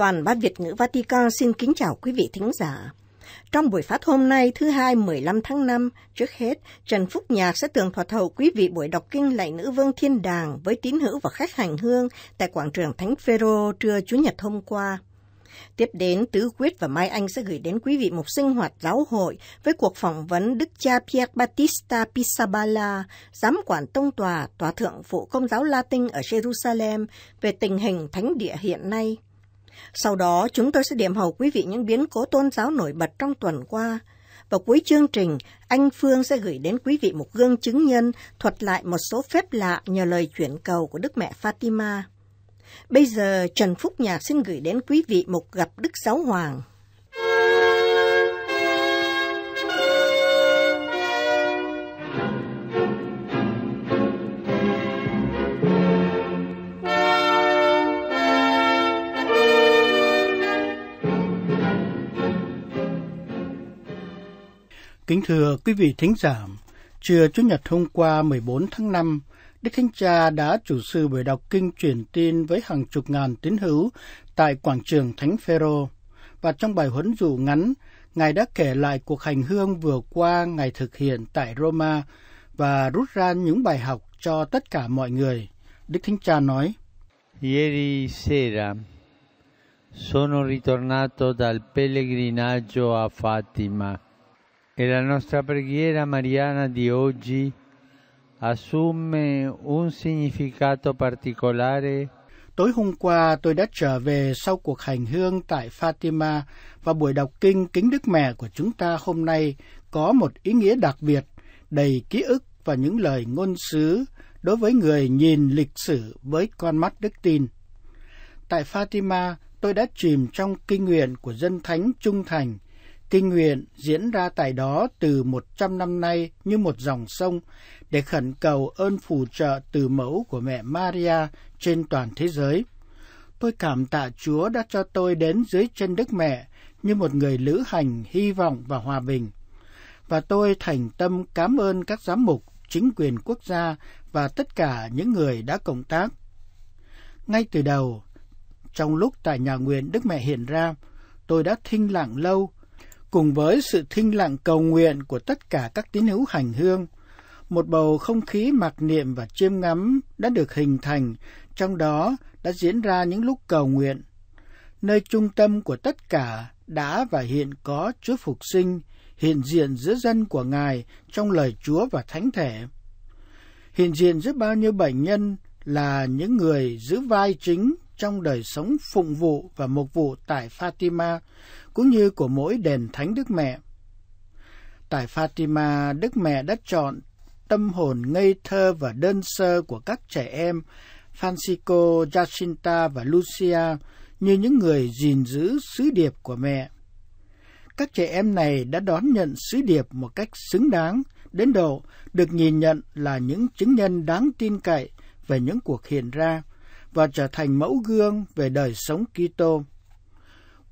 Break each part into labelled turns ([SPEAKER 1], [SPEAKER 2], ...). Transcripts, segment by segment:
[SPEAKER 1] Toàn ban Việt ngữ Vatican xin kính chào quý vị thính giả. Trong buổi phát hôm nay thứ hai 15 tháng 5, trước hết, Trần Phúc Nhạc sẽ tường thuật hậu quý vị buổi đọc kinh lạy nữ vương thiên đàng với tín hữu và khách hành hương tại quảng trường Thánh Phêrô trưa Chủ nhật hôm qua. Tiếp đến, Tứ Quyết và Mai Anh sẽ gửi đến quý vị một sinh hoạt giáo hội với cuộc phỏng vấn Đức cha Pierre Battista Pisabala, giám quản tông tòa, tòa thượng phụ công giáo Latin ở Jerusalem về tình hình thánh địa hiện nay. Sau đó, chúng tôi sẽ điểm hầu quý vị những biến cố tôn giáo nổi bật trong tuần qua. Và cuối chương trình, anh Phương sẽ gửi đến quý vị một gương chứng nhân thuật lại một số phép lạ nhờ lời chuyển cầu của Đức Mẹ Fatima. Bây giờ, Trần Phúc Nhạc xin gửi đến quý vị một gặp Đức Giáo Hoàng.
[SPEAKER 2] Kính thưa quý vị thính giả, trưa Chủ nhật hôm qua 14 tháng 5, Đức Thánh Cha đã chủ sư buổi đọc kinh truyền tin với hàng chục ngàn tín hữu tại quảng trường Thánh Phêrô và trong bài huấn dụ ngắn, Ngài đã kể lại cuộc hành hương vừa qua Ngài thực hiện tại Roma và rút ra những bài học cho tất cả mọi người. Đức Thánh Cha nói,
[SPEAKER 3] Ieri sera sono ritornato dal pellegrinaggio a Fatima e la nostra preghiera mariana di oggi assume un significato particolare.
[SPEAKER 2] Tối hôm qua tôi đã trở về sau cuộc hành hương tại Fatima và buổi đọc kinh Kính Đức Mẹ của chúng ta hôm nay có một ý nghĩa đặc biệt, đầy ký ức và những lời ngôn sứ đối với người nhìn lịch sử với con mắt đức tin. Tại Fatima, tôi đã chìm trong kinh nguyện của dân thánh trung thành – Kinh nguyện diễn ra tại đó từ 100 năm nay như một dòng sông để khẩn cầu ơn phù trợ từ mẫu của mẹ Maria trên toàn thế giới. Tôi cảm tạ Chúa đã cho tôi đến dưới chân Đức Mẹ như một người lữ hành hy vọng và hòa bình. Và tôi thành tâm cảm ơn các giám mục, chính quyền quốc gia và tất cả những người đã cộng tác. Ngay từ đầu, trong lúc tại nhà nguyện Đức Mẹ hiện ra, tôi đã thinh lặng lâu cùng với sự thinh lặng cầu nguyện của tất cả các tín hữu hành hương, một bầu không khí mặc niệm và chiêm ngắm đã được hình thành, trong đó đã diễn ra những lúc cầu nguyện. Nơi trung tâm của tất cả đã và hiện có Chúa Phục Sinh hiện diện giữa dân của Ngài trong lời Chúa và Thánh Thể. Hiện diện giữa bao nhiêu bệnh nhân là những người giữ vai chính trong đời sống phụng vụ và mục vụ tại Fatima, cũng như của mỗi đền thánh Đức Mẹ. Tại Fatima, Đức Mẹ đã chọn tâm hồn ngây thơ và đơn sơ của các trẻ em Francisco, Jacinta và Lucia như những người gìn giữ sứ điệp của mẹ. Các trẻ em này đã đón nhận sứ điệp một cách xứng đáng, đến độ được nhìn nhận là những chứng nhân đáng tin cậy về những cuộc hiện ra và trở thành mẫu gương về đời sống Kitô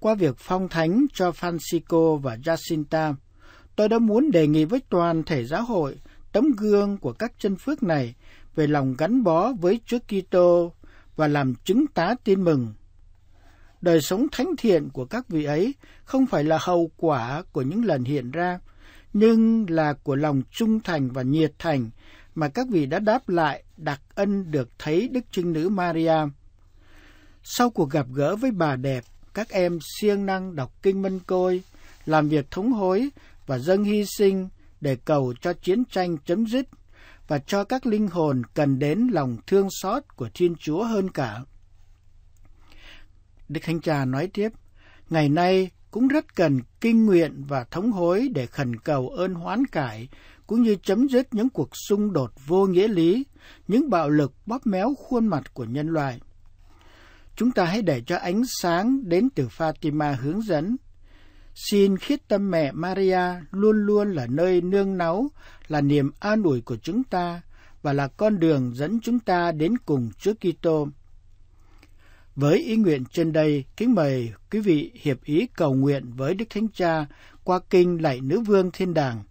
[SPEAKER 2] qua việc phong thánh cho Francisco và Jacinta, tôi đã muốn đề nghị với toàn thể giáo hội tấm gương của các chân phước này về lòng gắn bó với Chúa Kitô và làm chứng tá tin mừng. Đời sống thánh thiện của các vị ấy không phải là hậu quả của những lần hiện ra, nhưng là của lòng trung thành và nhiệt thành mà các vị đã đáp lại đặc ân được thấy Đức Trinh Nữ Maria. Sau cuộc gặp gỡ với bà đẹp các em siêng năng đọc kinh mân côi, làm việc thống hối và dâng hy sinh để cầu cho chiến tranh chấm dứt và cho các linh hồn cần đến lòng thương xót của Thiên Chúa hơn cả. Đức Thánh Cha nói tiếp, ngày nay cũng rất cần kinh nguyện và thống hối để khẩn cầu ơn hoán cải, cũng như chấm dứt những cuộc xung đột vô nghĩa lý, những bạo lực bóp méo khuôn mặt của nhân loại. Chúng ta hãy để cho ánh sáng đến từ Fatima hướng dẫn. Xin khiết tâm mẹ Maria luôn luôn là nơi nương náu, là niềm an ủi của chúng ta và là con đường dẫn chúng ta đến cùng Chúa Kitô. Với ý nguyện trên đây, kính mời quý vị hiệp ý cầu nguyện với Đức Thánh Cha qua kinh Lạy Nữ Vương Thiên Đàng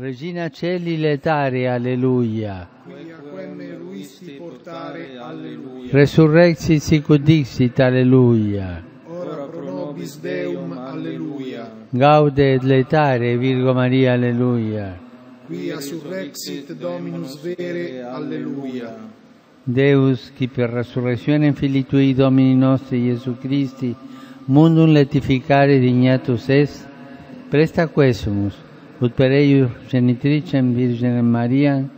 [SPEAKER 3] Regina Celi letare, alleluia. Quia quemme ruisti portare, alleluia. Resurrexi sicudixit, alleluia. Ora pro nobis Deum, alleluia. Gaude et letare, Virgo Maria, alleluia. Quia surrexit Dominus vere, alleluia. Deus, chi per resurrezione fili tui Domini nostri Gesù Christi, mundum letificare dignatus est, presta quesumus, ut per eius genitricem Virgenem Mariam,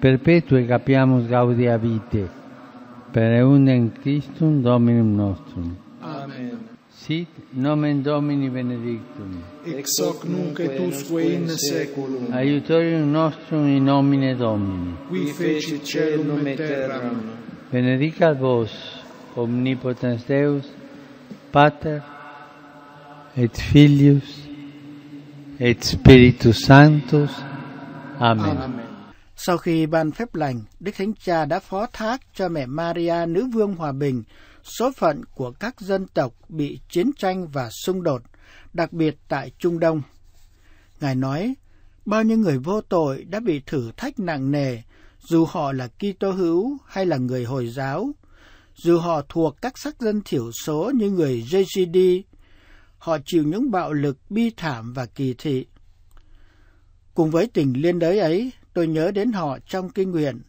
[SPEAKER 3] perpetue capiamus gaudia vite, per eundem Christum Dominum nostrum. Amen. Sit nomen Domini benedictum. Ex hoc nunc et usque in seculum. Aiutorium nostrum in nomine Domini. Qui fecit celum et terram. Benedicat vos, omnipotens Deus, Pater et Filius Spiritus Sanctus. Amen.
[SPEAKER 2] Sau khi ban phép lành, Đức Thánh Cha đã phó thác cho mẹ Maria nữ vương hòa bình số phận của các dân tộc bị chiến tranh và xung đột, đặc biệt tại Trung Đông. Ngài nói, bao nhiêu người vô tội đã bị thử thách nặng nề, dù họ là Kitô hữu hay là người Hồi giáo, dù họ thuộc các sắc dân thiểu số như người Jezidi, họ chịu những bạo lực bi thảm và kỳ thị. Cùng với tình liên đới ấy, tôi nhớ đến họ trong kinh nguyện,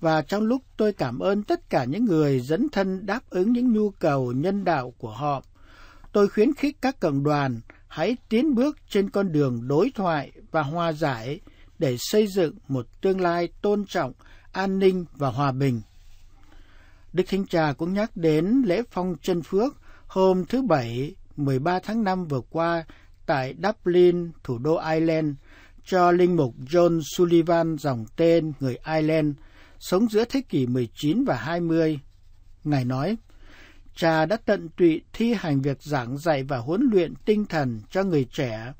[SPEAKER 2] và trong lúc tôi cảm ơn tất cả những người dẫn thân đáp ứng những nhu cầu nhân đạo của họ, tôi khuyến khích các cộng đoàn hãy tiến bước trên con đường đối thoại và hòa giải để xây dựng một tương lai tôn trọng, an ninh và hòa bình. Đức Thánh Cha cũng nhắc đến lễ phong chân phước hôm thứ Bảy 13 tháng 5 vừa qua tại Dublin, thủ đô Ireland, cho linh mục John Sullivan dòng tên người Ireland, sống giữa thế kỷ 19 và 20. Ngài nói, cha đã tận tụy thi hành việc giảng dạy và huấn luyện tinh thần cho người trẻ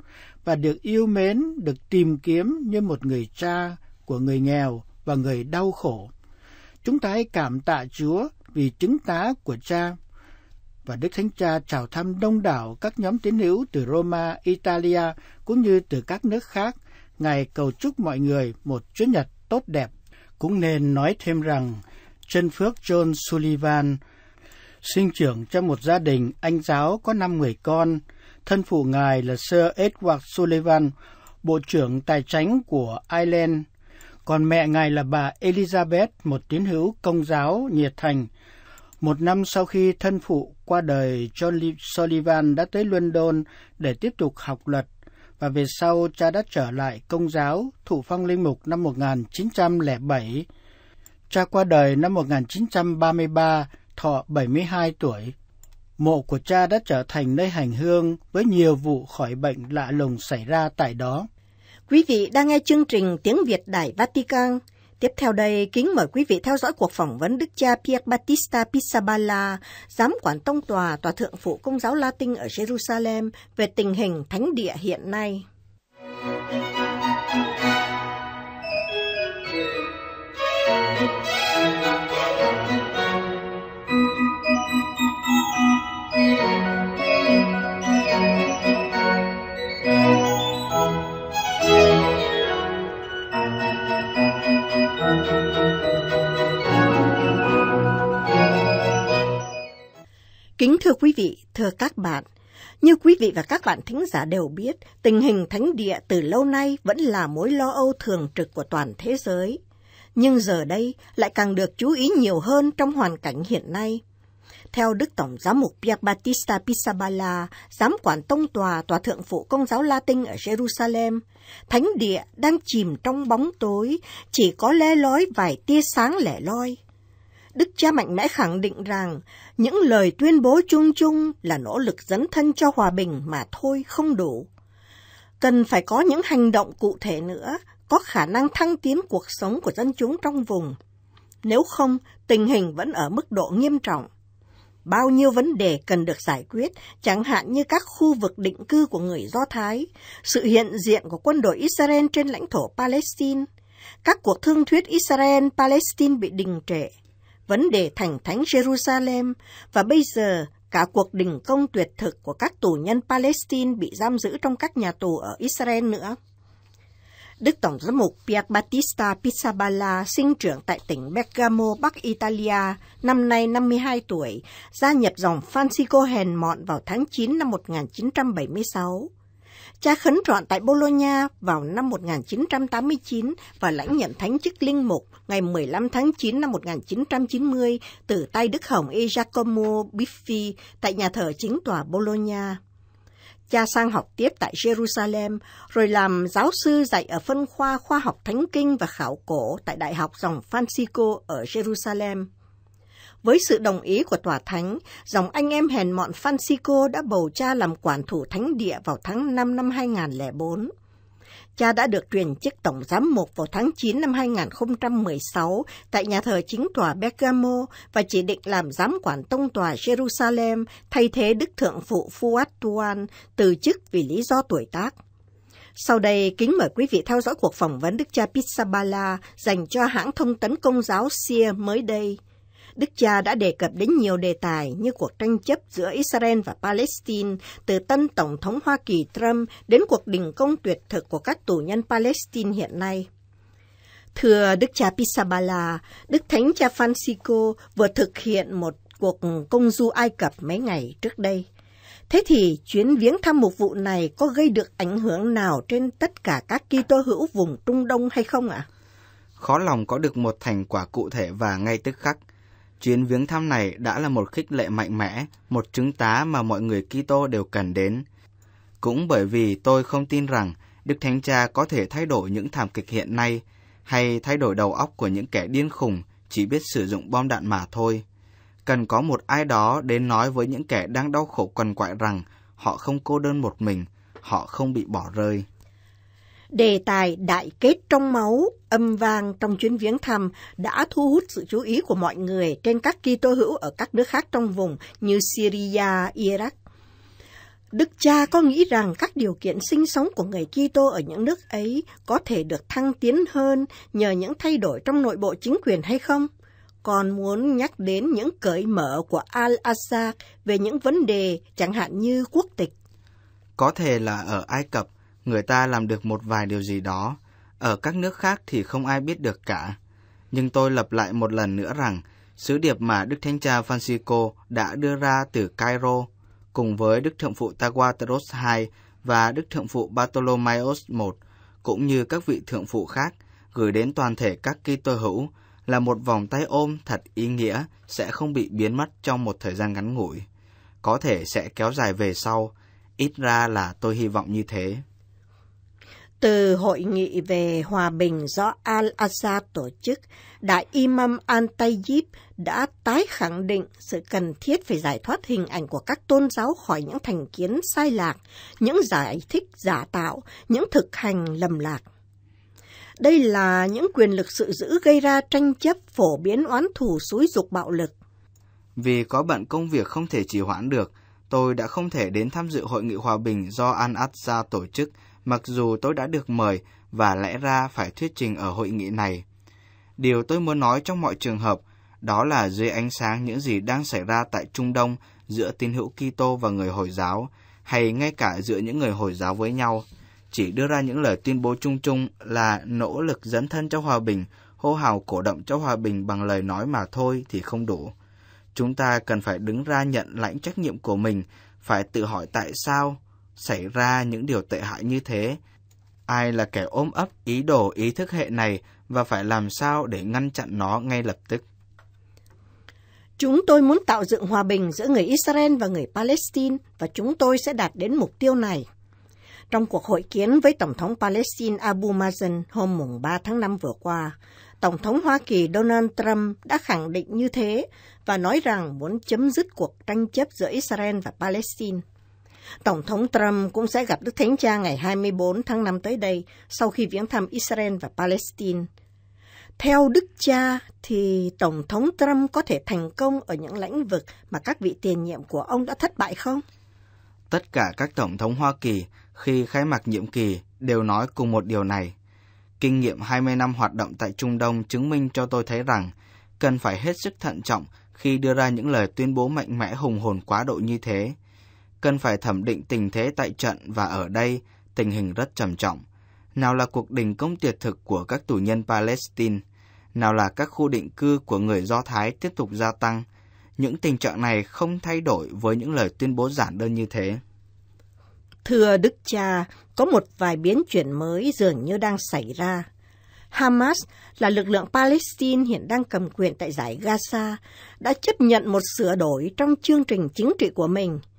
[SPEAKER 2] và được yêu mến, được tìm kiếm như một người cha của người nghèo và người đau khổ. Chúng ta hãy cảm tạ Chúa vì chứng tá của cha và Đức Thánh Cha chào thăm đông đảo các nhóm tín hữu từ Roma, Italia cũng như từ các nước khác. Ngài cầu chúc mọi người một Chúa Nhật tốt đẹp. Cũng nên nói thêm rằng, chân phước John Sullivan, sinh trưởng trong một gia đình anh giáo có 5 người con. Thân phụ ngài là Sir Edward Sullivan, Bộ trưởng Tài chánh của Ireland. Còn mẹ ngài là bà Elizabeth, một tín hữu công giáo nhiệt thành, một năm sau khi thân phụ qua đời, John Sullivan đã tới London để tiếp tục học luật và về sau cha đã trở lại công giáo, thụ phong linh mục năm 1907. Cha qua đời năm 1933, thọ 72 tuổi. Mộ của cha đã trở thành nơi hành hương với nhiều vụ
[SPEAKER 1] khỏi bệnh lạ lùng xảy ra tại đó. Quý vị đang nghe chương trình Tiếng Việt Đài Vatican – Tiếp theo đây, kính mời quý vị theo dõi cuộc phỏng vấn Đức cha Pierre Battista Pisabala giám quản tông tòa Tòa Thượng Phụ Công giáo Latin ở Jerusalem về tình hình thánh địa hiện nay. Kính thưa quý vị, thưa các bạn, như quý vị và các bạn thính giả đều biết, tình hình thánh địa từ lâu nay vẫn là mối lo âu thường trực của toàn thế giới. Nhưng giờ đây lại càng được chú ý nhiều hơn trong hoàn cảnh hiện nay. Theo Đức Tổng giám mục Pier Battista Pisabala, giám quản tông tòa tòa thượng phụ công giáo Latin ở Jerusalem, thánh địa đang chìm trong bóng tối, chỉ có le lói vài tia sáng lẻ loi. Đức cha mạnh mẽ khẳng định rằng những lời tuyên bố chung chung là nỗ lực dấn thân cho hòa bình mà thôi không đủ. Cần phải có những hành động cụ thể nữa, có khả năng thăng tiến cuộc sống của dân chúng trong vùng. Nếu không, tình hình vẫn ở mức độ nghiêm trọng bao nhiêu vấn đề cần được giải quyết, chẳng hạn như các khu vực định cư của người Do Thái, sự hiện diện của quân đội Israel trên lãnh thổ Palestine, các cuộc thương thuyết Israel-Palestine bị đình trệ, vấn đề thành thánh Jerusalem và bây giờ cả cuộc đình công tuyệt thực của các tù nhân Palestine bị giam giữ trong các nhà tù ở Israel nữa. Đức Tổng giám mục Pier Battista Pizzaballa sinh trưởng tại tỉnh Bergamo, Bắc Italia, năm nay 52 tuổi, gia nhập dòng Francisco hèn mọn vào tháng 9 năm 1976. Cha khấn trọn tại Bologna vào năm 1989 và lãnh nhận thánh chức linh mục ngày 15 tháng 9 năm 1990 từ tay Đức Hồng E. Giacomo Biffi tại nhà thờ chính tòa Bologna cha sang học tiếp tại Jerusalem, rồi làm giáo sư dạy ở phân khoa khoa học thánh kinh và khảo cổ tại Đại học dòng Francisco ở Jerusalem. Với sự đồng ý của tòa thánh, dòng anh em hèn mọn Francisco đã bầu cha làm quản thủ thánh địa vào tháng 5 năm 2004. Cha đã được truyền chức Tổng Giám mục vào tháng 9 năm 2016 tại nhà thờ chính tòa Bergamo và chỉ định làm giám quản tông tòa Jerusalem thay thế Đức Thượng Phụ Fuad Tuan từ chức vì lý do tuổi tác. Sau đây, kính mời quý vị theo dõi cuộc phỏng vấn Đức cha Pizzaballa dành cho hãng thông tấn công giáo SIA mới đây – Đức cha đã đề cập đến nhiều đề tài như cuộc tranh chấp giữa Israel và Palestine, từ tân Tổng thống Hoa Kỳ Trump đến cuộc đình công tuyệt thực của các tù nhân Palestine hiện nay. Thưa Đức cha Pisabala, Đức Thánh cha Francisco vừa thực hiện một cuộc công du Ai Cập mấy ngày trước đây. Thế thì chuyến viếng thăm mục vụ này có gây được ảnh hưởng nào trên tất cả các Kitô hữu vùng Trung Đông hay không ạ? À?
[SPEAKER 4] Khó lòng có được một thành quả cụ thể và ngay tức khắc – Chuyến viếng thăm này đã là một khích lệ mạnh mẽ, một chứng tá mà mọi người Kitô đều cần đến. Cũng bởi vì tôi không tin rằng Đức Thánh Cha có thể thay đổi những thảm kịch hiện nay hay thay đổi đầu óc của những kẻ điên khùng chỉ biết sử dụng bom đạn mà thôi. Cần có một ai đó đến nói với những kẻ đang đau khổ quằn quại rằng họ không cô đơn một mình, họ không bị bỏ rơi.
[SPEAKER 1] Đề tài đại kết trong máu âm vang trong chuyến viếng thăm đã thu hút sự chú ý của mọi người trên các Kitô hữu ở các nước khác trong vùng như Syria, Iraq. Đức cha có nghĩ rằng các điều kiện sinh sống của người Kitô ở những nước ấy có thể được thăng tiến hơn nhờ những thay đổi trong nội bộ chính quyền hay không? Còn muốn nhắc đến những cởi mở của Al-Assad về những vấn đề chẳng hạn như quốc tịch. Có thể
[SPEAKER 4] là ở Ai Cập người ta làm được một vài điều gì đó, ở các nước khác thì không ai biết được cả. Nhưng tôi lặp lại một lần nữa rằng, sứ điệp mà Đức Thánh Cha Francisco đã đưa ra từ Cairo, cùng với Đức Thượng Phụ Tawateros II và Đức Thượng Phụ Bartolomeos I, cũng như các vị Thượng Phụ khác, gửi đến toàn thể các ki tô hữu, là một vòng tay ôm thật ý nghĩa sẽ không bị biến mất trong một thời gian ngắn ngủi. Có thể sẽ kéo dài về sau, ít ra là tôi hy vọng như thế.
[SPEAKER 1] Từ hội nghị về hòa bình do Al-Assad tổ chức, Đại Imam Antayyip đã tái khẳng định sự cần thiết phải giải thoát hình ảnh của các tôn giáo khỏi những thành kiến sai lạc, những giải thích giả tạo, những thực hành lầm lạc. Đây là những quyền lực sự giữ gây ra tranh chấp, phổ biến oán thù xúi dục bạo lực.
[SPEAKER 4] Vì có bận công việc không thể trì hoãn được, tôi đã không thể đến tham dự hội nghị hòa bình do Al-Assad tổ chức – mặc dù tôi đã được mời và lẽ ra phải thuyết trình ở hội nghị này. Điều tôi muốn nói trong mọi trường hợp đó là dưới ánh sáng những gì đang xảy ra tại Trung Đông giữa tín hữu Kitô và người Hồi giáo, hay ngay cả giữa những người Hồi giáo với nhau, chỉ đưa ra những lời tuyên bố chung chung là nỗ lực dấn thân cho hòa bình, hô hào cổ động cho hòa bình bằng lời nói mà thôi thì không đủ. Chúng ta cần phải đứng ra nhận lãnh trách nhiệm của mình, phải tự hỏi tại sao xảy ra những điều tệ hại như thế. Ai là kẻ ôm ấp ý đồ ý thức hệ này và phải làm sao để ngăn chặn nó ngay lập tức?
[SPEAKER 1] Chúng tôi muốn tạo dựng hòa bình giữa người Israel và người Palestine và chúng tôi sẽ đạt đến mục tiêu này. Trong cuộc hội kiến với Tổng thống Palestine Abu Mazen hôm mùng 3 tháng 5 vừa qua, Tổng thống Hoa Kỳ Donald Trump đã khẳng định như thế và nói rằng muốn chấm dứt cuộc tranh chấp giữa Israel và Palestine. Tổng thống Trump cũng sẽ gặp Đức Thánh Cha ngày 24 tháng 5 tới đây sau khi viếng thăm Israel và Palestine. Theo Đức Cha thì Tổng thống Trump có thể thành công ở những lĩnh vực mà các vị tiền nhiệm của ông đã thất bại không?
[SPEAKER 4] Tất cả các Tổng thống Hoa Kỳ khi khai mạc nhiệm kỳ đều nói cùng một điều này. Kinh nghiệm 20 năm hoạt động tại Trung Đông chứng minh cho tôi thấy rằng cần phải hết sức thận trọng khi đưa ra những lời tuyên bố mạnh mẽ hùng hồn quá độ như thế cần phải thẩm định tình thế tại trận và ở đây tình hình rất trầm trọng. Nào là cuộc đình công tuyệt thực của các tù nhân Palestine, nào là các khu định cư của người Do Thái tiếp tục gia tăng. Những tình trạng này không thay đổi với những lời tuyên bố giản đơn như thế.
[SPEAKER 1] Thưa Đức Cha, có một vài biến chuyển mới dường như đang xảy ra. Hamas là lực lượng Palestine hiện đang cầm quyền tại giải Gaza, đã chấp nhận một sửa đổi trong chương trình chính trị của mình –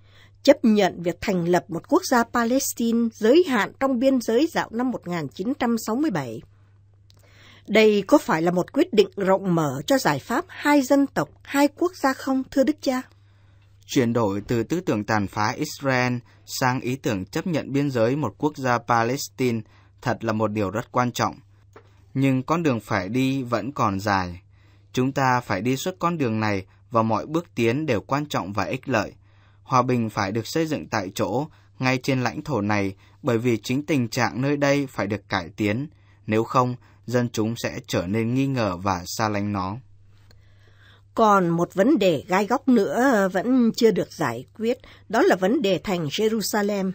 [SPEAKER 1] chấp nhận việc thành lập một quốc gia Palestine giới hạn trong biên giới dạo năm 1967. Đây có phải là một quyết định rộng mở cho giải pháp hai dân tộc, hai quốc gia không, thưa Đức cha?
[SPEAKER 4] Chuyển đổi từ tư tưởng tàn phá Israel sang ý tưởng chấp nhận biên giới một quốc gia Palestine thật là một điều rất quan trọng. Nhưng con đường phải đi vẫn còn dài. Chúng ta phải đi suốt con đường này và mọi bước tiến đều quan trọng và ích lợi – Hòa bình phải được xây dựng tại chỗ, ngay trên lãnh thổ này, bởi vì chính tình trạng nơi đây phải được cải tiến. Nếu không, dân chúng sẽ trở nên nghi ngờ và xa lánh nó.
[SPEAKER 1] Còn một vấn đề gai góc nữa vẫn chưa được giải quyết, đó là vấn đề thành Jerusalem.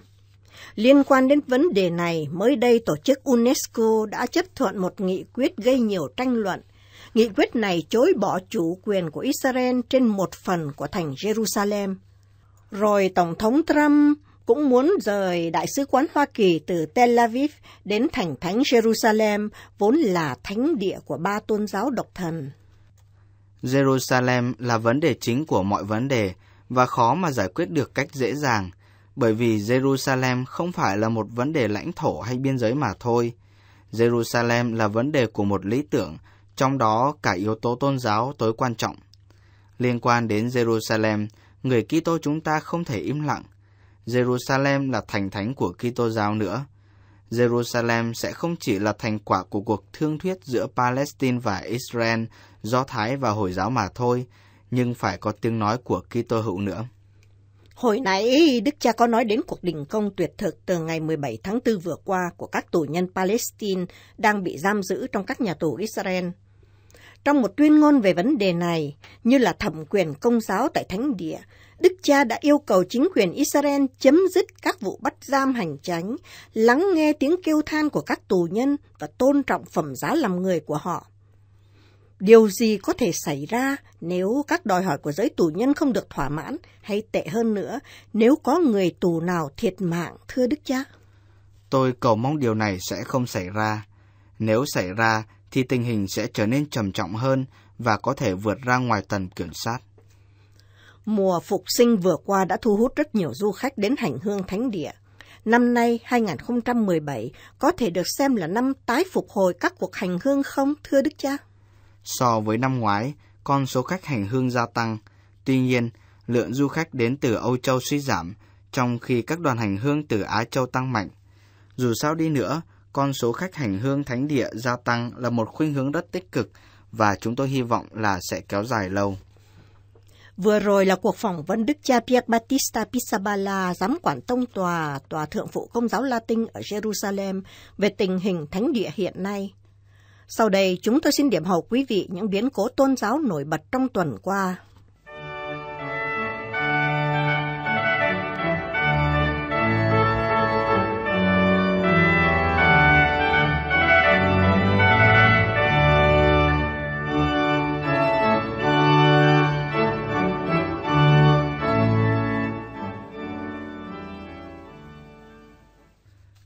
[SPEAKER 1] Liên quan đến vấn đề này, mới đây tổ chức UNESCO đã chấp thuận một nghị quyết gây nhiều tranh luận. Nghị quyết này chối bỏ chủ quyền của Israel trên một phần của thành Jerusalem. Rồi Tổng thống Trump cũng muốn rời Đại sứ quán Hoa Kỳ từ Tel Aviv đến thành thánh Jerusalem, vốn là thánh địa của ba tôn giáo độc thần.
[SPEAKER 4] Jerusalem là vấn đề chính của mọi vấn đề và khó mà giải quyết được cách dễ dàng, bởi vì Jerusalem không phải là một vấn đề lãnh thổ hay biên giới mà thôi. Jerusalem là vấn đề của một lý tưởng, trong đó cả yếu tố tôn giáo tối quan trọng. Liên quan đến Jerusalem, người Kitô chúng ta không thể im lặng. Jerusalem là thành thánh của Kitô giáo nữa. Jerusalem sẽ không chỉ là thành quả của cuộc thương thuyết giữa Palestine và Israel, Do Thái và Hồi giáo mà thôi, nhưng phải có tiếng nói của Kitô hữu nữa.
[SPEAKER 1] Hồi nãy, Đức cha có nói đến cuộc đình công tuyệt thực từ ngày 17 tháng 4 vừa qua của các tù nhân Palestine đang bị giam giữ trong các nhà tù Israel. Trong một tuyên ngôn về vấn đề này, như là thẩm quyền công giáo tại Thánh Địa, Đức cha đã yêu cầu chính quyền Israel chấm dứt các vụ bắt giam hành tránh, lắng nghe tiếng kêu than của các tù nhân và tôn trọng phẩm giá làm người của họ. Điều gì có thể xảy ra nếu các đòi hỏi của giới tù nhân không được thỏa mãn, hay tệ hơn nữa, nếu có người tù nào thiệt mạng, thưa Đức cha?
[SPEAKER 4] Tôi cầu mong điều này sẽ không xảy ra. Nếu xảy ra thì tình hình sẽ trở nên trầm trọng hơn và có thể vượt ra ngoài tầm kiểm soát.
[SPEAKER 1] Mùa phục sinh vừa qua đã thu hút rất nhiều du khách đến hành hương thánh địa. Năm nay 2017 có thể được xem là năm tái phục hồi các cuộc hành hương không, thưa Đức Cha?
[SPEAKER 4] So với năm ngoái, con số khách hành hương gia tăng. Tuy nhiên, lượng du khách đến từ Âu Châu suy giảm, trong khi các đoàn hành hương từ Á Châu tăng mạnh. Dù sao đi nữa, con số khách hành hương thánh địa gia tăng là một khuynh hướng rất tích cực và chúng tôi hy vọng là sẽ kéo dài lâu.
[SPEAKER 1] Vừa rồi là cuộc phỏng vấn Đức cha Pier Battista Pisabala, giám quản tông tòa, tòa thượng phụ công giáo Latin ở Jerusalem về tình hình thánh địa hiện nay. Sau đây, chúng tôi xin điểm hầu quý vị những biến cố tôn giáo nổi bật trong tuần qua.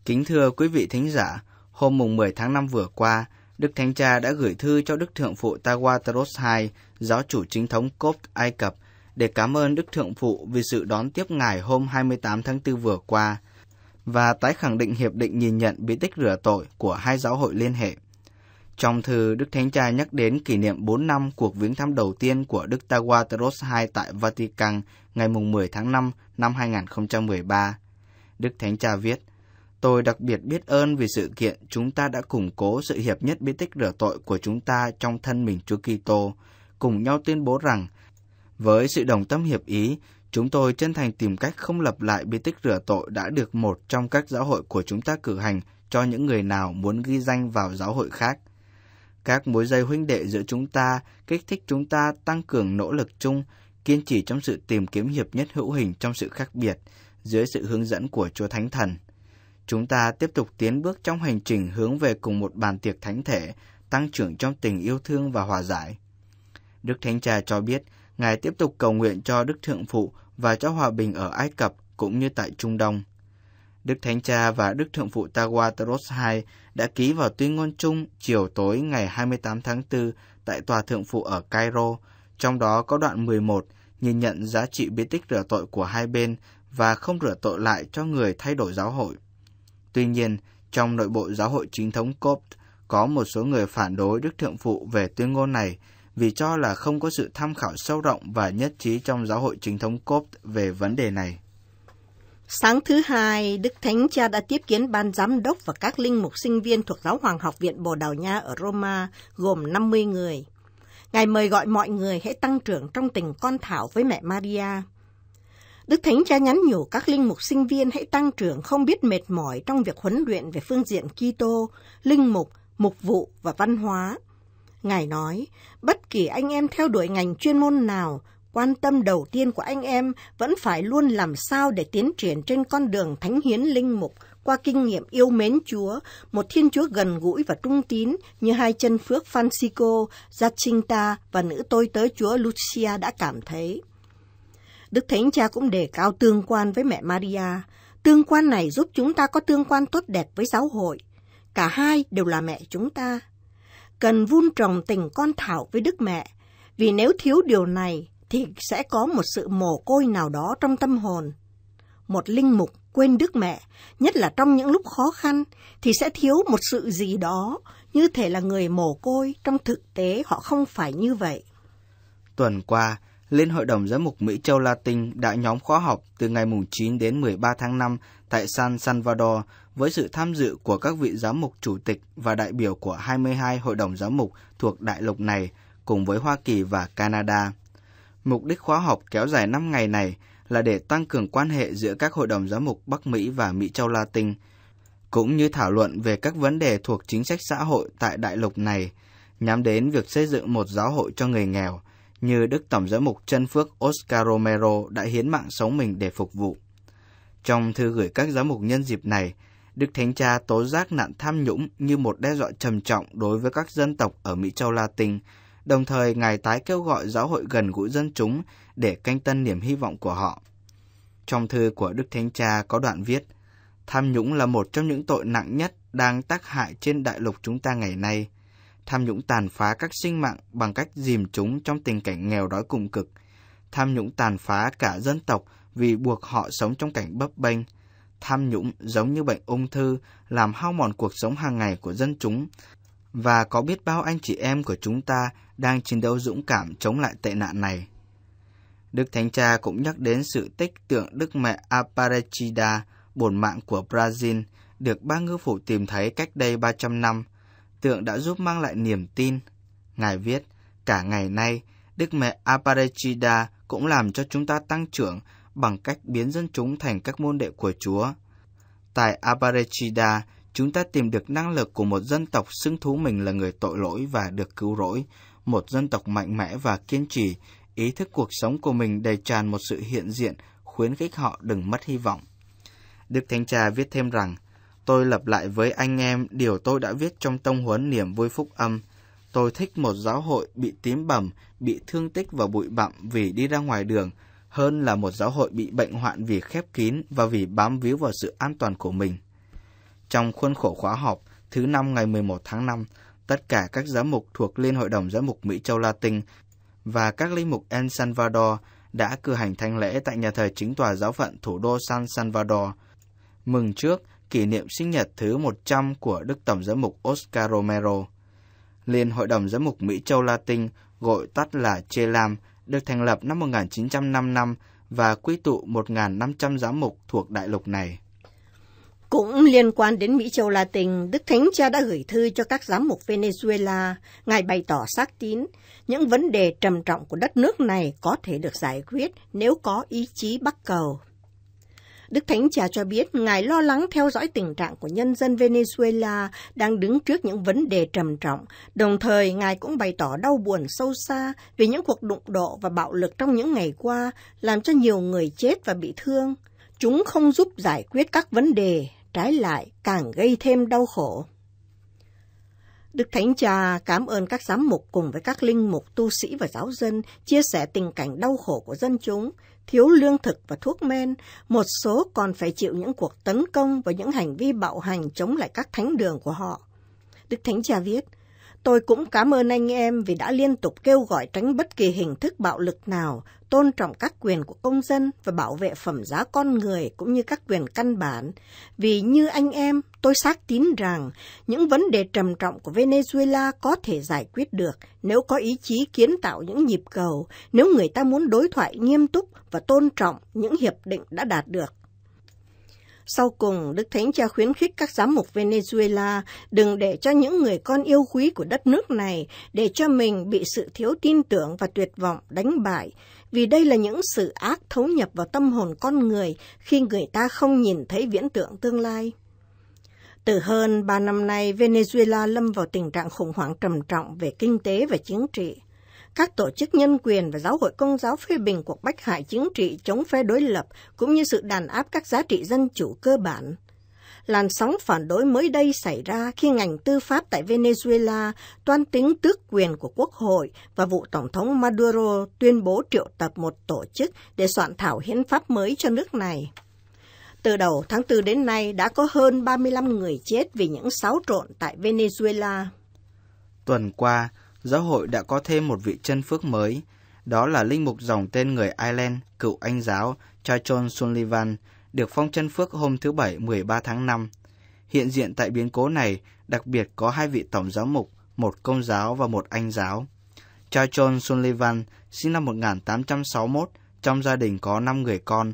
[SPEAKER 4] Kính thưa quý vị thính giả, hôm mùng 10 tháng 5 vừa qua, Đức Thánh Cha đã gửi thư cho Đức Thượng Phụ Tawateros II, giáo chủ chính thống Cốp Ai Cập, để cảm ơn Đức Thượng Phụ vì sự đón tiếp Ngài hôm 28 tháng 4 vừa qua và tái khẳng định hiệp định nhìn nhận bí tích rửa tội của hai giáo hội liên hệ. Trong thư, Đức Thánh Cha nhắc đến kỷ niệm 4 năm cuộc viếng thăm đầu tiên của Đức Tawateros II tại Vatican ngày 10 tháng 5 năm 2013. Đức Thánh Cha viết, Tôi đặc biệt biết ơn vì sự kiện chúng ta đã củng cố sự hiệp nhất bí tích rửa tội của chúng ta trong thân mình Chúa Kitô, cùng nhau tuyên bố rằng với sự đồng tâm hiệp ý, chúng tôi chân thành tìm cách không lập lại bí tích rửa tội đã được một trong các giáo hội của chúng ta cử hành cho những người nào muốn ghi danh vào giáo hội khác. Các mối dây huynh đệ giữa chúng ta kích thích chúng ta tăng cường nỗ lực chung, kiên trì trong sự tìm kiếm hiệp nhất hữu hình trong sự khác biệt, dưới sự hướng dẫn của Chúa Thánh Thần. Chúng ta tiếp tục tiến bước trong hành trình hướng về cùng một bàn tiệc thánh thể, tăng trưởng trong tình yêu thương và hòa giải. Đức Thánh Cha cho biết, Ngài tiếp tục cầu nguyện cho Đức Thượng Phụ và cho hòa bình ở Ai Cập cũng như tại Trung Đông. Đức Thánh Cha và Đức Thượng Phụ Tawadros II đã ký vào tuyên ngôn chung chiều tối ngày 28 tháng 4 tại Tòa Thượng Phụ ở Cairo, trong đó có đoạn 11 nhìn nhận giá trị bí tích rửa tội của hai bên và không rửa tội lại cho người thay đổi giáo hội. Tuy nhiên, trong nội bộ giáo hội chính thống Copt có một số người phản đối Đức Thượng Phụ về tuyên ngôn này vì cho là không có sự tham khảo sâu rộng và nhất trí trong giáo hội chính thống Copt về vấn đề này.
[SPEAKER 1] Sáng thứ hai, Đức Thánh Cha đã tiếp kiến ban giám đốc và các linh mục sinh viên thuộc Giáo hoàng học viện Bồ Đào Nha ở Roma, gồm 50 người. Ngài mời gọi mọi người hãy tăng trưởng trong tình con thảo với mẹ Maria. Đức Thánh Cha nhắn nhủ các linh mục sinh viên hãy tăng trưởng không biết mệt mỏi trong việc huấn luyện về phương diện Kitô, linh mục, mục vụ và văn hóa. Ngài nói, bất kỳ anh em theo đuổi ngành chuyên môn nào, quan tâm đầu tiên của anh em vẫn phải luôn làm sao để tiến triển trên con đường thánh hiến linh mục qua kinh nghiệm yêu mến Chúa, một Thiên Chúa gần gũi và trung tín như hai chân phước Francisco, Jacinta và nữ tôi tớ Chúa Lucia đã cảm thấy. Đức Thánh Cha cũng đề cao tương quan với mẹ Maria. Tương quan này giúp chúng ta có tương quan tốt đẹp với giáo hội. Cả hai đều là mẹ chúng ta. Cần vun trồng tình con thảo với Đức Mẹ, vì nếu thiếu điều này thì sẽ có một sự mồ côi nào đó trong tâm hồn. Một linh mục quên Đức Mẹ, nhất là trong những lúc khó khăn, thì sẽ thiếu một sự gì đó, như thể là người mồ côi, trong thực tế họ không phải như vậy.
[SPEAKER 4] Tuần qua, lên Hội đồng Giám mục Mỹ Châu Latin đã nhóm khóa học từ ngày 9 đến 13 tháng 5 tại San Salvador với sự tham dự của các vị giám mục chủ tịch và đại biểu của 22 hội đồng giám mục thuộc đại lục này cùng với Hoa Kỳ và Canada. Mục đích khóa học kéo dài 5 ngày này là để tăng cường quan hệ giữa các hội đồng giám mục Bắc Mỹ và Mỹ Châu Latin, cũng như thảo luận về các vấn đề thuộc chính sách xã hội tại đại lục này, nhắm đến việc xây dựng một giáo hội cho người nghèo – như Đức Tổng giám mục chân phước Oscar Romero đã hiến mạng sống mình để phục vụ. Trong thư gửi các giám mục nhân dịp này, Đức Thánh Cha tố giác nạn tham nhũng như một đe dọa trầm trọng đối với các dân tộc ở Mỹ châu Latin, đồng thời Ngài tái kêu gọi giáo hội gần gũi dân chúng để canh tân niềm hy vọng của họ. Trong thư của Đức Thánh Cha có đoạn viết, Tham nhũng là một trong những tội nặng nhất đang tác hại trên đại lục chúng ta ngày nay – Tham nhũng tàn phá các sinh mạng bằng cách dìm chúng trong tình cảnh nghèo đói cùng cực. Tham nhũng tàn phá cả dân tộc vì buộc họ sống trong cảnh bấp bênh. Tham nhũng giống như bệnh ung thư làm hao mòn cuộc sống hàng ngày của dân chúng. Và có biết bao anh chị em của chúng ta đang chiến đấu dũng cảm chống lại tệ nạn này. Đức Thánh Cha cũng nhắc đến sự tích tượng Đức Mẹ Aparecida, bổn mạng của Brazil, được ba ngư phủ tìm thấy cách đây 300 năm tượng đã giúp mang lại niềm tin. Ngài viết, cả ngày nay, Đức mẹ Aparechida cũng làm cho chúng ta tăng trưởng bằng cách biến dân chúng thành các môn đệ của Chúa. Tại Aparechida, chúng ta tìm được năng lực của một dân tộc xứng thú mình là người tội lỗi và được cứu rỗi, một dân tộc mạnh mẽ và kiên trì, ý thức cuộc sống của mình đầy tràn một sự hiện diện, khuyến khích họ đừng mất hy vọng. Đức Thánh Cha viết thêm rằng, Tôi lặp lại với anh em điều tôi đã viết trong tông huấn niềm vui phúc âm. Tôi thích một giáo hội bị tím bầm, bị thương tích và bụi bặm vì đi ra ngoài đường, hơn là một giáo hội bị bệnh hoạn vì khép kín và vì bám víu vào sự an toàn của mình. Trong khuôn khổ khóa họp thứ năm ngày 11 tháng 5, tất cả các giám mục thuộc Liên hội đồng giám mục Mỹ Châu Latin và các linh mục El Salvador đã cử hành thanh lễ tại nhà thờ chính tòa giáo phận thủ đô San Salvador. Mừng trước kỷ niệm sinh nhật thứ 100 của Đức Tổng giám mục Oscar Romero. Liên Hội đồng giám mục Mỹ Châu Latin, gọi tắt là CHELAM, được thành lập năm 1955 và quy tụ 1.500 giám mục thuộc đại lục này.
[SPEAKER 1] Cũng liên quan đến Mỹ Châu Latin, Đức Thánh Cha đã gửi thư cho các giám mục Venezuela. Ngài bày tỏ xác tín, những vấn đề trầm trọng của đất nước này có thể được giải quyết nếu có ý chí bắt cầu. Đức Thánh Cha cho biết Ngài lo lắng theo dõi tình trạng của nhân dân Venezuela đang đứng trước những vấn đề trầm trọng. Đồng thời, Ngài cũng bày tỏ đau buồn sâu xa vì những cuộc đụng độ và bạo lực trong những ngày qua làm cho nhiều người chết và bị thương. Chúng không giúp giải quyết các vấn đề, trái lại càng gây thêm đau khổ. Đức Thánh Cha cảm ơn các giám mục cùng với các linh mục, tu sĩ và giáo dân chia sẻ tình cảnh đau khổ của dân chúng, thiếu lương thực và thuốc men, một số còn phải chịu những cuộc tấn công và những hành vi bạo hành chống lại các thánh đường của họ. Đức Thánh Cha viết, Tôi cũng cảm ơn anh em vì đã liên tục kêu gọi tránh bất kỳ hình thức bạo lực nào, tôn trọng các quyền của công dân và bảo vệ phẩm giá con người cũng như các quyền căn bản. Vì như anh em, tôi xác tín rằng những vấn đề trầm trọng của Venezuela có thể giải quyết được nếu có ý chí kiến tạo những nhịp cầu, nếu người ta muốn đối thoại nghiêm túc và tôn trọng những hiệp định đã đạt được sau cùng, Đức Thánh Cha khuyến khích các giám mục Venezuela đừng để cho những người con yêu quý của đất nước này để cho mình bị sự thiếu tin tưởng và tuyệt vọng đánh bại, vì đây là những sự ác thấu nhập vào tâm hồn con người khi người ta không nhìn thấy viễn tượng tương lai. Từ hơn 3 năm nay, Venezuela lâm vào tình trạng khủng hoảng trầm trọng về kinh tế và chính trị. Các tổ chức nhân quyền và giáo hội công giáo phê bình cuộc bách hại chính trị chống phe đối lập cũng như sự đàn áp các giá trị dân chủ cơ bản. Làn sóng phản đối mới đây xảy ra khi ngành tư pháp tại Venezuela toan tính tước quyền của Quốc hội và vụ Tổng thống Maduro tuyên bố triệu tập một tổ chức để soạn thảo hiến pháp mới cho nước này. Từ đầu tháng 4 đến nay đã có hơn 35 người chết vì những xáo trộn tại Venezuela.
[SPEAKER 4] Tuần qua, giáo hội đã có thêm một vị chân phước mới, đó là linh mục dòng tên người Ireland, cựu anh giáo John Sullivan, được phong chân phước hôm thứ Bảy 13 tháng 5. Hiện diện tại biến cố này, đặc biệt có hai vị tổng giáo mục, một công giáo và một anh giáo. John Sullivan, sinh năm 1861, trong gia đình có 5 người con,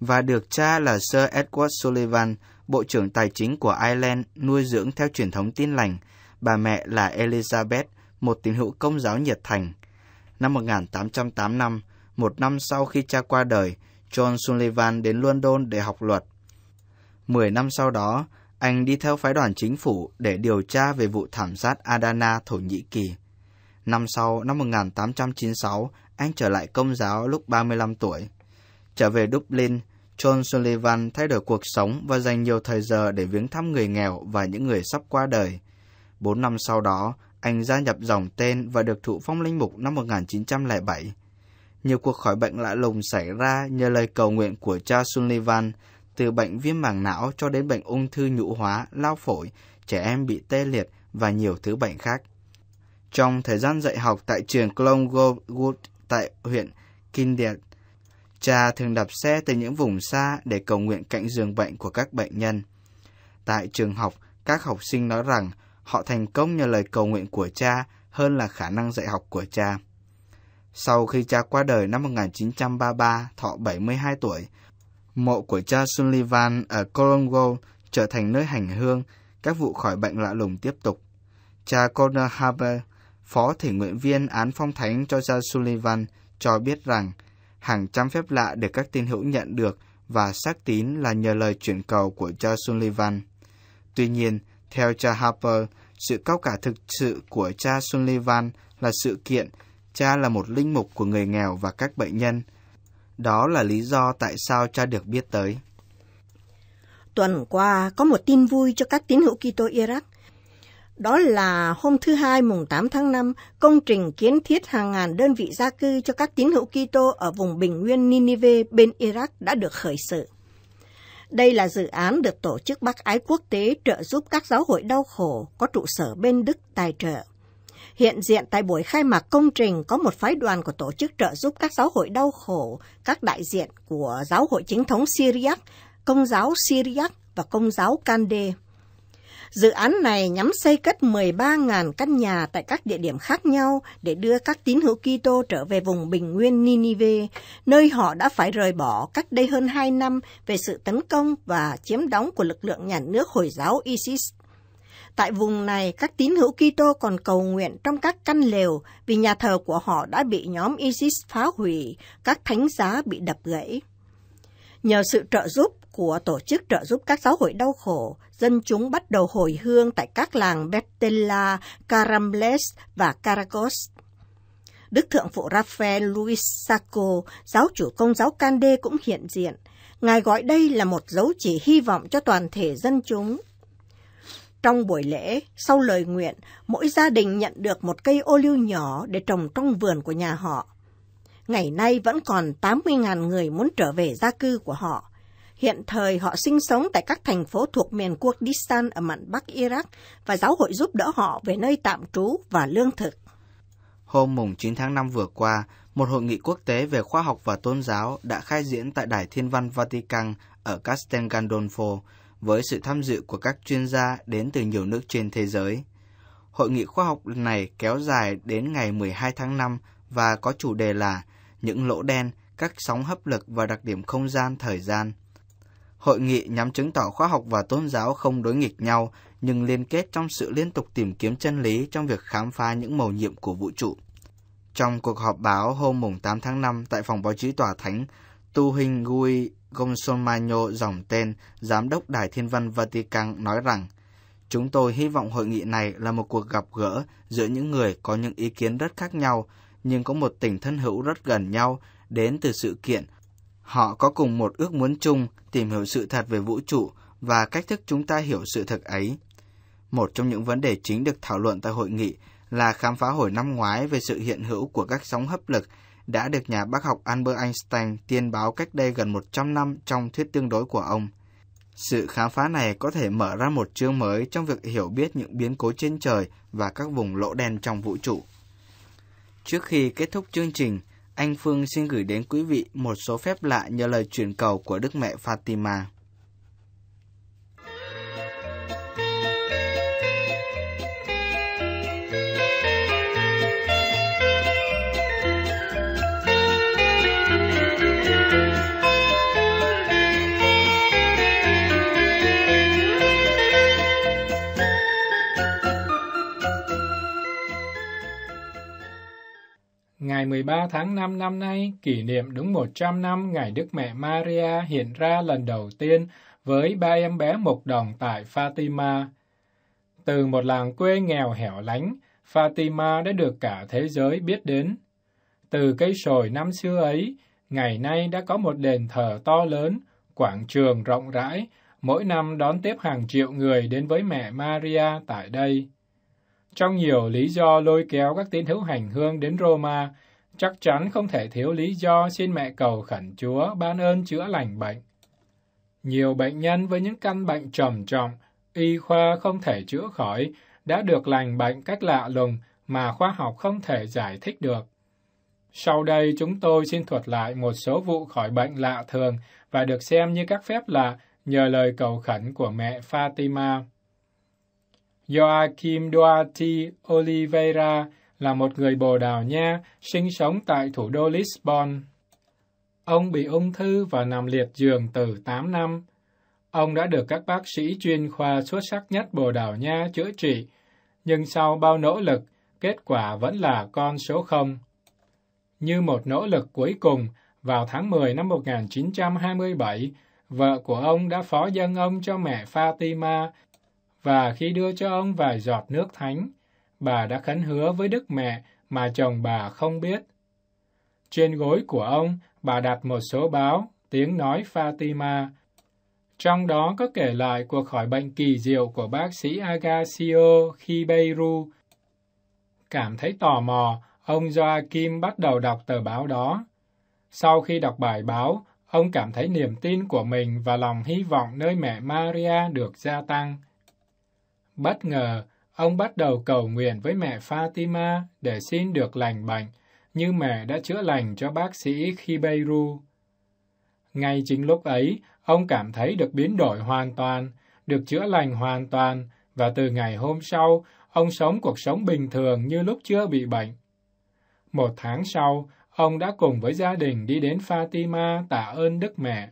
[SPEAKER 4] và được cha là Sir Edward Sullivan, Bộ trưởng Tài chính của Ireland, nuôi dưỡng theo truyền thống tin lành. Bà mẹ là Elizabeth, một tín hữu công giáo nhiệt thành. Năm 1885, một năm sau khi cha qua đời, John Sullivan đến London để học luật. Mười năm sau đó, anh đi theo phái đoàn chính phủ để điều tra về vụ thảm sát Adana, Thổ Nhĩ Kỳ. Năm sau, năm 1896, anh trở lại công giáo lúc 35 tuổi. Trở về Dublin, John Sullivan thay đổi cuộc sống và dành nhiều thời giờ để viếng thăm người nghèo và những người sắp qua đời. Bốn năm sau đó, anh gia nhập dòng tên và được thụ phong linh mục năm 1907. Nhiều cuộc khỏi bệnh lạ lùng xảy ra nhờ lời cầu nguyện của cha Sullivan, từ bệnh viêm màng não cho đến bệnh ung thư nhũ hóa, lao phổi, trẻ em bị tê liệt và nhiều thứ bệnh khác. Trong thời gian dạy học tại trường Clongwood tại huyện Kindiat, cha thường đạp xe từ những vùng xa để cầu nguyện cạnh giường bệnh của các bệnh nhân. Tại trường học, các học sinh nói rằng Họ thành công nhờ lời cầu nguyện của cha hơn là khả năng dạy học của cha. Sau khi cha qua đời năm 1933, thọ 72 tuổi, mộ của cha Sullivan ở Colongo trở thành nơi hành hương, các vụ khỏi bệnh lạ lùng tiếp tục. Cha Connor Harper, phó thể nguyện viên án phong thánh cho cha Sullivan, cho biết rằng hàng trăm phép lạ được các tín hữu nhận được và xác tín là nhờ lời chuyển cầu của cha Sullivan. Tuy nhiên, theo cha Harper, sự cao cả thực sự của cha Sullivan là sự kiện cha là một linh mục của người nghèo và các bệnh nhân. Đó là lý do tại sao cha được biết tới.
[SPEAKER 1] Tuần qua có một tin vui cho các tín hữu Kitô Iraq. Đó là hôm thứ Hai mùng 8 tháng 5, công trình kiến thiết hàng ngàn đơn vị gia cư cho các tín hữu Kitô ở vùng bình nguyên Ninive bên Iraq đã được khởi sự. Đây là dự án được Tổ chức Bác Ái Quốc tế trợ giúp các giáo hội đau khổ có trụ sở bên Đức tài trợ. Hiện diện tại buổi khai mạc công trình có một phái đoàn của tổ chức trợ giúp các giáo hội đau khổ, các đại diện của giáo hội chính thống Syriac, công giáo Syriac và công giáo Kande. Dự án này nhắm xây cất 13.000 căn nhà tại các địa điểm khác nhau để đưa các tín hữu Kitô trở về vùng bình nguyên Ninive, nơi họ đã phải rời bỏ cách đây hơn 2 năm về sự tấn công và chiếm đóng của lực lượng nhà nước Hồi giáo ISIS. Tại vùng này, các tín hữu Kitô còn cầu nguyện trong các căn lều vì nhà thờ của họ đã bị nhóm ISIS phá hủy, các thánh giá bị đập gãy. Nhờ sự trợ giúp của tổ chức trợ giúp các xã hội đau khổ, dân chúng bắt đầu hồi hương tại các làng Betela, Karamles và Caracos. Đức Thượng Phụ Raphael Luis Sacco, giáo chủ công giáo Cande cũng hiện diện. Ngài gọi đây là một dấu chỉ hy vọng cho toàn thể dân chúng. Trong buổi lễ, sau lời nguyện, mỗi gia đình nhận được một cây ô liu nhỏ để trồng trong vườn của nhà họ. Ngày nay vẫn còn 80.000 người muốn trở về gia cư của họ, Hiện thời họ sinh sống tại các thành phố thuộc miền quốc Kurdistan ở mạn Bắc Iraq và giáo hội giúp đỡ họ về nơi tạm trú và lương thực.
[SPEAKER 4] Hôm mùng 9 tháng 5 vừa qua, một hội nghị quốc tế về khoa học và tôn giáo đã khai diễn tại Đài Thiên văn Vatican ở Castel Gandolfo với sự tham dự của các chuyên gia đến từ nhiều nước trên thế giới. Hội nghị khoa học này kéo dài đến ngày 12 tháng 5 và có chủ đề là những lỗ đen, các sóng hấp lực và đặc điểm không gian thời gian Hội nghị nhằm chứng tỏ khoa học và tôn giáo không đối nghịch nhau, nhưng liên kết trong sự liên tục tìm kiếm chân lý trong việc khám phá những mầu nhiệm của vũ trụ. Trong cuộc họp báo hôm 8 tháng 5 tại phòng báo chí Tòa Thánh, Tu Hình Gui Gonsonmano dòng tên Giám đốc Đài Thiên văn Vatican nói rằng Chúng tôi hy vọng hội nghị này là một cuộc gặp gỡ giữa những người có những ý kiến rất khác nhau, nhưng có một tình thân hữu rất gần nhau đến từ sự kiện Họ có cùng một ước muốn chung tìm hiểu sự thật về vũ trụ và cách thức chúng ta hiểu sự thật ấy. Một trong những vấn đề chính được thảo luận tại hội nghị là khám phá hồi năm ngoái về sự hiện hữu của các sóng hấp lực đã được nhà bác học Albert Einstein tiên báo cách đây gần 100 năm trong thuyết tương đối của ông. Sự khám phá này có thể mở ra một chương mới trong việc hiểu biết những biến cố trên trời và các vùng lỗ đen trong vũ trụ. Trước khi kết thúc chương trình, anh Phương xin gửi đến quý vị một số phép lạ nhờ lời truyền cầu của Đức Mẹ Fatima.
[SPEAKER 5] Ngày 13 tháng 5 năm nay, kỷ niệm đúng 100 năm ngày Đức Mẹ Maria hiện ra lần đầu tiên với ba em bé mục đồng tại Fatima. Từ một làng quê nghèo hẻo lánh, Fatima đã được cả thế giới biết đến. Từ cây sồi năm xưa ấy, ngày nay đã có một đền thờ to lớn, quảng trường rộng rãi, mỗi năm đón tiếp hàng triệu người đến với mẹ Maria tại đây. Trong nhiều lý do lôi kéo các tín hữu hành hương đến Roma, chắc chắn không thể thiếu lý do xin mẹ cầu khẩn Chúa ban ơn chữa lành bệnh. Nhiều bệnh nhân với những căn bệnh trầm trọng, y khoa không thể chữa khỏi, đã được lành bệnh cách lạ lùng mà khoa học không thể giải thích được. Sau đây chúng tôi xin thuật lại một số vụ khỏi bệnh lạ thường và được xem như các phép lạ nhờ lời cầu khẩn của mẹ Fatima. Joaquim Duarte Oliveira là một người Bồ Đào Nha sinh sống tại thủ đô Lisbon. Ông bị ung thư và nằm liệt giường từ 8 năm. Ông đã được các bác sĩ chuyên khoa xuất sắc nhất Bồ Đào Nha chữa trị, nhưng sau bao nỗ lực, kết quả vẫn là con số 0. Như một nỗ lực cuối cùng, vào tháng 10 năm 1927, vợ của ông đã phó dâng ông cho mẹ Fatima và khi đưa cho ông vài giọt nước thánh, bà đã khấn hứa với Đức Mẹ mà chồng bà không biết. Trên gối của ông, bà đặt một số báo, tiếng nói Fatima. Trong đó có kể lại cuộc khỏi bệnh kỳ diệu của bác sĩ Agassio Ribeiro. Cảm thấy tò mò, ông Joachim bắt đầu đọc tờ báo đó. Sau khi đọc bài báo, ông cảm thấy niềm tin của mình và lòng hy vọng nơi mẹ Maria được gia tăng. Bất ngờ, ông bắt đầu cầu nguyện với mẹ Fatima để xin được lành bệnh, như mẹ đã chữa lành cho bác sĩ khi Khibeiru. Ngay chính lúc ấy, ông cảm thấy được biến đổi hoàn toàn, được chữa lành hoàn toàn, và từ ngày hôm sau, ông sống cuộc sống bình thường như lúc chưa bị bệnh. Một tháng sau, ông đã cùng với gia đình đi đến Fatima tạ ơn Đức Mẹ.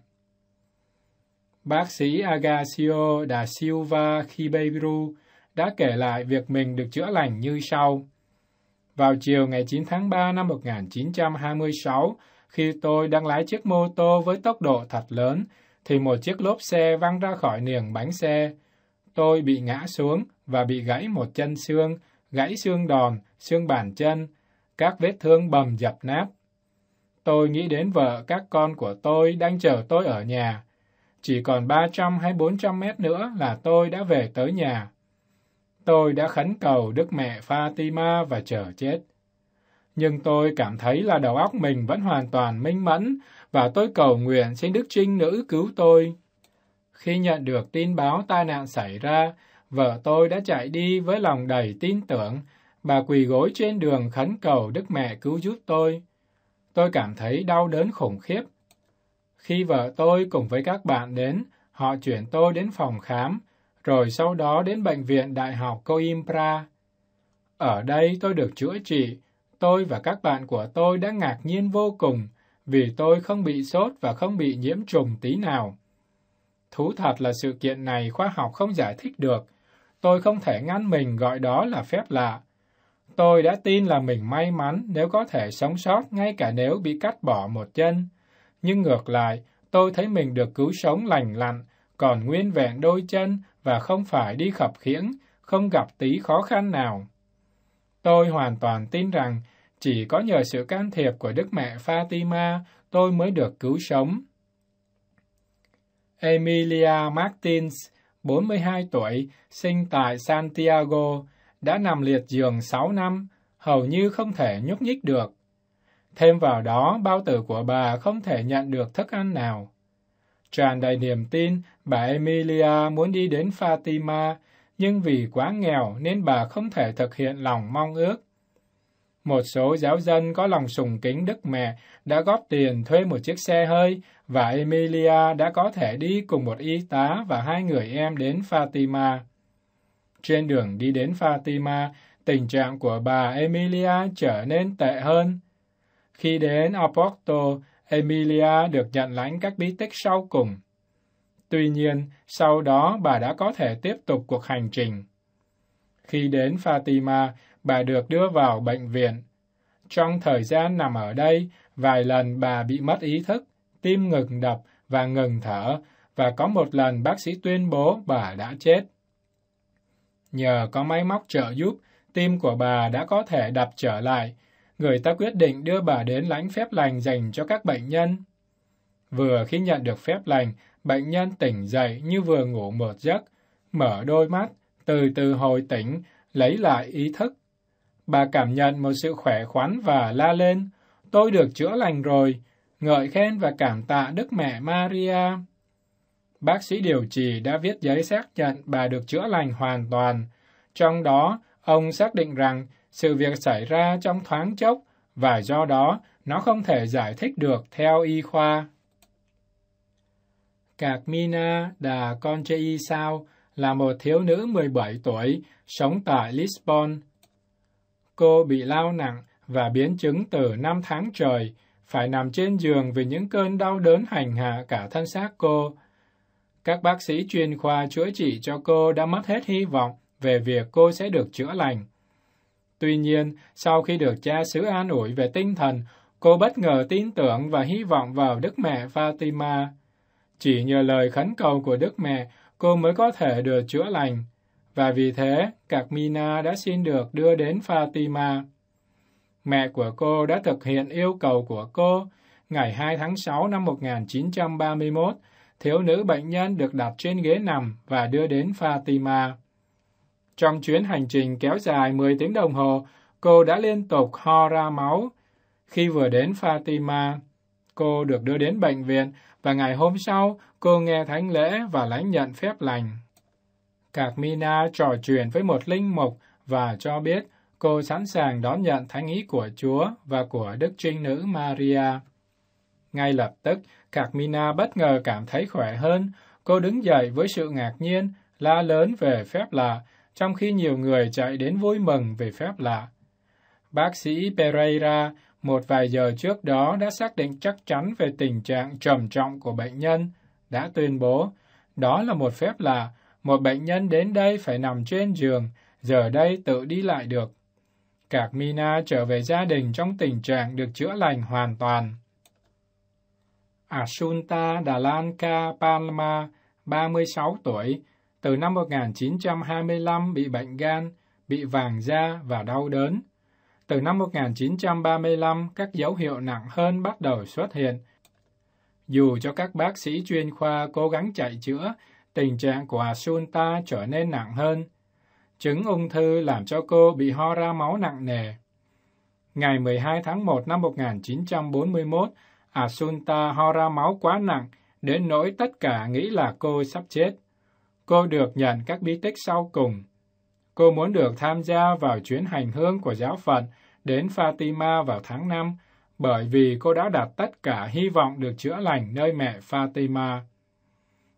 [SPEAKER 5] Bác sĩ Agacio da Silva Ribeiro đã kể lại việc mình được chữa lành như sau. Vào chiều ngày 9 tháng 3 năm 1926, khi tôi đang lái chiếc mô tô với tốc độ thật lớn, thì một chiếc lốp xe văng ra khỏi niềng bánh xe. Tôi bị ngã xuống và bị gãy một chân xương, gãy xương đòn, xương bàn chân, các vết thương bầm dập nát. Tôi nghĩ đến vợ các con của tôi đang chờ tôi ở nhà, chỉ còn 300 hay 400 mét nữa là tôi đã về tới nhà. Tôi đã khấn cầu Đức Mẹ Fatima và chờ chết. Nhưng tôi cảm thấy là đầu óc mình vẫn hoàn toàn minh mẫn và tôi cầu nguyện xin Đức Trinh Nữ cứu tôi. Khi nhận được tin báo tai nạn xảy ra, vợ tôi đã chạy đi với lòng đầy tin tưởng. Bà quỳ gối trên đường khấn cầu Đức Mẹ cứu giúp tôi. Tôi cảm thấy đau đớn khủng khiếp khi vợ tôi cùng với các bạn đến, họ chuyển tôi đến phòng khám, rồi sau đó đến bệnh viện Đại học Coimbra. Ở đây tôi được chữa trị, tôi và các bạn của tôi đã ngạc nhiên vô cùng vì tôi không bị sốt và không bị nhiễm trùng tí nào. Thú thật là sự kiện này khoa học không giải thích được. Tôi không thể ngăn mình gọi đó là phép lạ. Tôi đã tin là mình may mắn nếu có thể sống sót ngay cả nếu bị cắt bỏ một chân nhưng ngược lại, tôi thấy mình được cứu sống lành lặn, còn nguyên vẹn đôi chân và không phải đi khập khiễng, không gặp tí khó khăn nào. Tôi hoàn toàn tin rằng chỉ có nhờ sự can thiệp của Đức Mẹ Fatima tôi mới được cứu sống. Emilia Martins, 42 tuổi, sinh tại Santiago, đã nằm liệt giường 6 năm, hầu như không thể nhúc nhích được. Thêm vào đó, bao tử của bà không thể nhận được thức ăn nào. Tràn đầy niềm tin, bà Emilia muốn đi đến Fatima, nhưng vì quá nghèo nên bà không thể thực hiện lòng mong ước. Một số giáo dân có lòng sùng kính Đức Mẹ đã góp tiền thuê một chiếc xe hơi và Emilia đã có thể đi cùng một y tá và hai người em đến Fatima. Trên đường đi đến Fatima, tình trạng của bà Emilia trở nên tệ hơn. Khi đến Oporto, Emilia được nhận lãnh các bí tích sau cùng. Tuy nhiên, sau đó bà đã có thể tiếp tục cuộc hành trình. Khi đến Fatima, bà được đưa vào bệnh viện. Trong thời gian nằm ở đây, vài lần bà bị mất ý thức, tim ngừng đập và ngừng thở, và có một lần bác sĩ tuyên bố bà đã chết. Nhờ có máy móc trợ giúp, tim của bà đã có thể đập trở lại người ta quyết định đưa bà đến lãnh phép lành dành cho các bệnh nhân. Vừa khi nhận được phép lành, bệnh nhân tỉnh dậy như vừa ngủ một giấc, mở đôi mắt, từ từ hồi tỉnh, lấy lại ý thức. Bà cảm nhận một sự khỏe khoắn và la lên, tôi được chữa lành rồi, ngợi khen và cảm tạ Đức Mẹ Maria. Bác sĩ điều trị đã viết giấy xác nhận bà được chữa lành hoàn toàn, trong đó ông xác định rằng sự việc xảy ra trong thoáng chốc và do đó nó không thể giải thích được theo y khoa. Carmina da Conchei Sao là một thiếu nữ 17 tuổi sống tại Lisbon. Cô bị lao nặng và biến chứng từ 5 tháng trời, phải nằm trên giường vì những cơn đau đớn hành hạ cả thân xác cô. Các bác sĩ chuyên khoa chữa trị cho cô đã mất hết hy vọng về việc cô sẽ được chữa lành. Tuy nhiên, sau khi được cha xứ an ủi về tinh thần, cô bất ngờ tin tưởng và hy vọng vào Đức Mẹ Fatima. Chỉ nhờ lời khấn cầu của Đức Mẹ, cô mới có thể được chữa lành. Và vì thế, Mina đã xin được đưa đến Fatima. Mẹ của cô đã thực hiện yêu cầu của cô. Ngày 2 tháng 6 năm 1931, thiếu nữ bệnh nhân được đặt trên ghế nằm và đưa đến Fatima. Trong chuyến hành trình kéo dài 10 tiếng đồng hồ, cô đã liên tục ho ra máu. Khi vừa đến Fatima, cô được đưa đến bệnh viện và ngày hôm sau cô nghe thánh lễ và lãnh nhận phép lành. Carmina trò chuyện với một linh mục và cho biết cô sẵn sàng đón nhận thánh ý của Chúa và của Đức Trinh Nữ Maria. Ngay lập tức, Carmina bất ngờ cảm thấy khỏe hơn. Cô đứng dậy với sự ngạc nhiên, la lớn về phép lạ trong khi nhiều người chạy đến vui mừng về phép lạ. Bác sĩ Pereira một vài giờ trước đó đã xác định chắc chắn về tình trạng trầm trọng của bệnh nhân, đã tuyên bố đó là một phép lạ, một bệnh nhân đến đây phải nằm trên giường, giờ đây tự đi lại được. Cạc Mina trở về gia đình trong tình trạng được chữa lành hoàn toàn. Asunta Dalanka Palma, 36 tuổi, từ năm 1925 bị bệnh gan, bị vàng da và đau đớn. Từ năm 1935, các dấu hiệu nặng hơn bắt đầu xuất hiện. Dù cho các bác sĩ chuyên khoa cố gắng chạy chữa, tình trạng của Asunta trở nên nặng hơn. Chứng ung thư làm cho cô bị ho ra máu nặng nề. Ngày 12 tháng 1 năm 1941, Asunta ho ra máu quá nặng, đến nỗi tất cả nghĩ là cô sắp chết. Cô được nhận các bí tích sau cùng. Cô muốn được tham gia vào chuyến hành hương của giáo phận đến Fatima vào tháng 5, bởi vì cô đã đặt tất cả hy vọng được chữa lành nơi mẹ Fatima.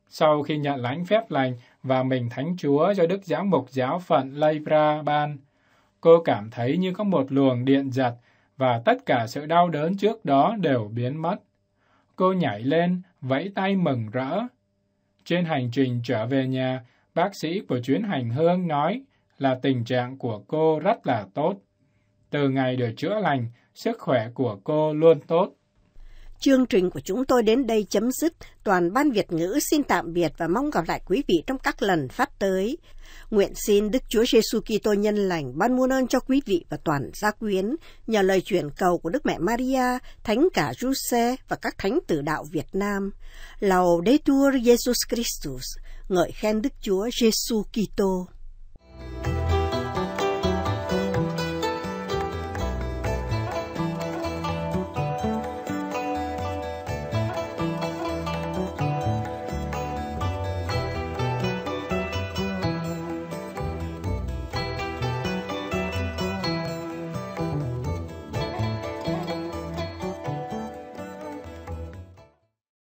[SPEAKER 5] Sau khi nhận lãnh phép lành và mình thánh chúa cho Đức Giám mục giáo phận Leibra ban, cô cảm thấy như có một luồng điện giật và tất cả sự đau đớn trước đó đều biến mất. Cô nhảy lên, vẫy tay mừng rỡ, trên hành trình trở về nhà, bác sĩ của chuyến hành hương nói là tình trạng của cô rất là tốt. Từ ngày được chữa lành, sức khỏe của cô luôn tốt.
[SPEAKER 1] Chương trình của chúng tôi đến đây chấm dứt. Toàn ban Việt ngữ xin tạm biệt và mong gặp lại quý vị trong các lần phát tới. Nguyện xin Đức Chúa Giêsu Kitô nhân lành ban muôn ơn cho quý vị và toàn gia quyến nhờ lời chuyển cầu của Đức Mẹ Maria, Thánh cả Giuse và các thánh tử đạo Việt Nam. Lầu Đế Laudetur Jesus Christus, ngợi khen Đức Chúa Giêsu Kitô.